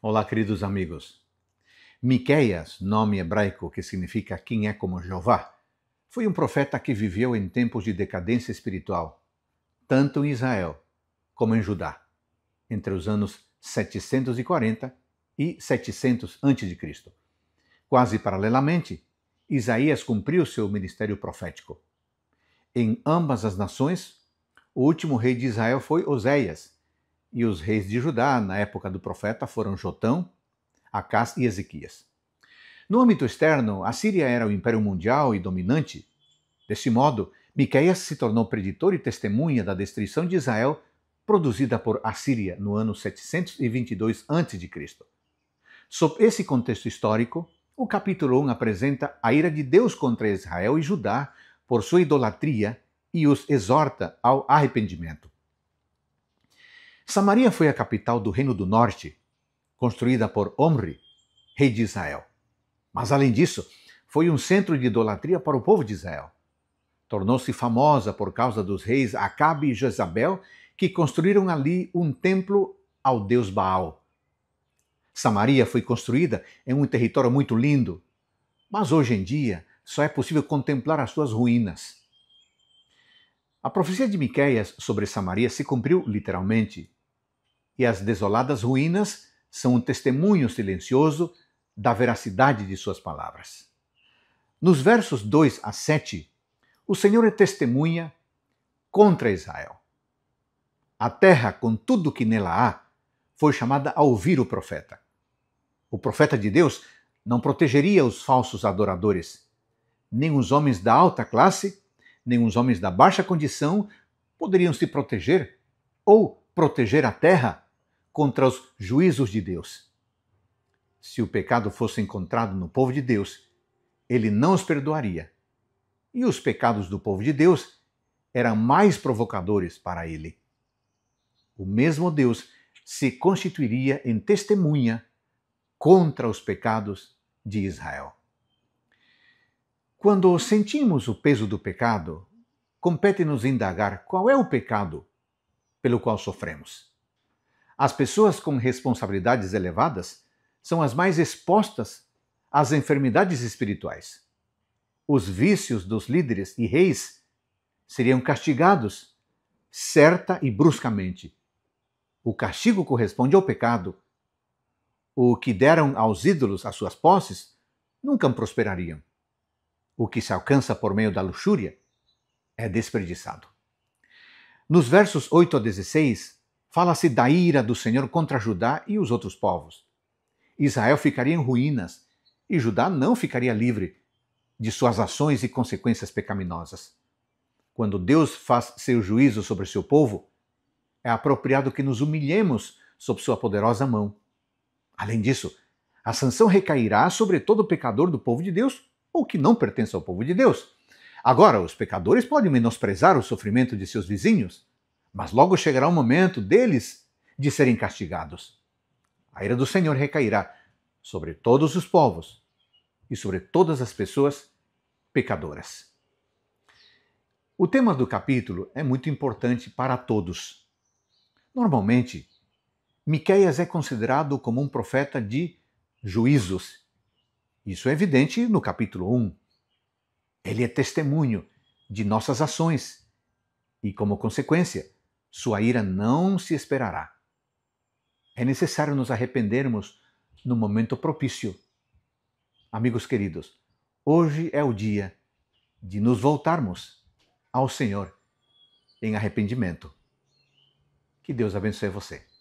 Olá, queridos amigos. Miqueias, nome hebraico que significa quem é como Jeová, foi um profeta que viveu em tempos de decadência espiritual, tanto em Israel como em Judá, entre os anos 740 e 700 a.C. Quase paralelamente, Isaías cumpriu seu ministério profético. Em ambas as nações, o último rei de Israel foi Oséias, e os reis de Judá, na época do profeta, foram Jotão, Acás e Ezequias. No âmbito externo, a Síria era o império mundial e dominante. Desse modo, Miqueias se tornou preditor e testemunha da destruição de Israel produzida por Assíria no ano 722 a.C. Sob esse contexto histórico, o capítulo 1 apresenta a ira de Deus contra Israel e Judá por sua idolatria e os exorta ao arrependimento. Samaria foi a capital do Reino do Norte, construída por Omri, rei de Israel. Mas, além disso, foi um centro de idolatria para o povo de Israel. Tornou-se famosa por causa dos reis Acabe e Jezabel, que construíram ali um templo ao deus Baal. Samaria foi construída em um território muito lindo, mas hoje em dia só é possível contemplar as suas ruínas. A profecia de Miqueias sobre Samaria se cumpriu literalmente e as desoladas ruínas são um testemunho silencioso da veracidade de suas palavras. Nos versos 2 a 7, o Senhor é testemunha contra Israel. A terra, com tudo que nela há, foi chamada a ouvir o profeta. O profeta de Deus não protegeria os falsos adoradores, nem os homens da alta classe, nem os homens da baixa condição poderiam se proteger ou proteger a terra contra os juízos de Deus. Se o pecado fosse encontrado no povo de Deus, ele não os perdoaria. E os pecados do povo de Deus eram mais provocadores para ele. O mesmo Deus se constituiria em testemunha contra os pecados de Israel. Quando sentimos o peso do pecado, compete-nos indagar qual é o pecado pelo qual sofremos. As pessoas com responsabilidades elevadas são as mais expostas às enfermidades espirituais. Os vícios dos líderes e reis seriam castigados certa e bruscamente. O castigo corresponde ao pecado. O que deram aos ídolos as suas posses nunca prosperariam. O que se alcança por meio da luxúria é desperdiçado. Nos versos 8 a 16, Fala-se da ira do Senhor contra Judá e os outros povos. Israel ficaria em ruínas e Judá não ficaria livre de suas ações e consequências pecaminosas. Quando Deus faz seu juízo sobre seu povo, é apropriado que nos humilhemos sob sua poderosa mão. Além disso, a sanção recairá sobre todo pecador do povo de Deus ou que não pertence ao povo de Deus. Agora, os pecadores podem menosprezar o sofrimento de seus vizinhos, mas logo chegará o momento deles de serem castigados. A ira do Senhor recairá sobre todos os povos e sobre todas as pessoas pecadoras. O tema do capítulo é muito importante para todos. Normalmente, Miqueias é considerado como um profeta de juízos. Isso é evidente no capítulo 1. Ele é testemunho de nossas ações e, como consequência, sua ira não se esperará. É necessário nos arrependermos no momento propício. Amigos queridos, hoje é o dia de nos voltarmos ao Senhor em arrependimento. Que Deus abençoe você.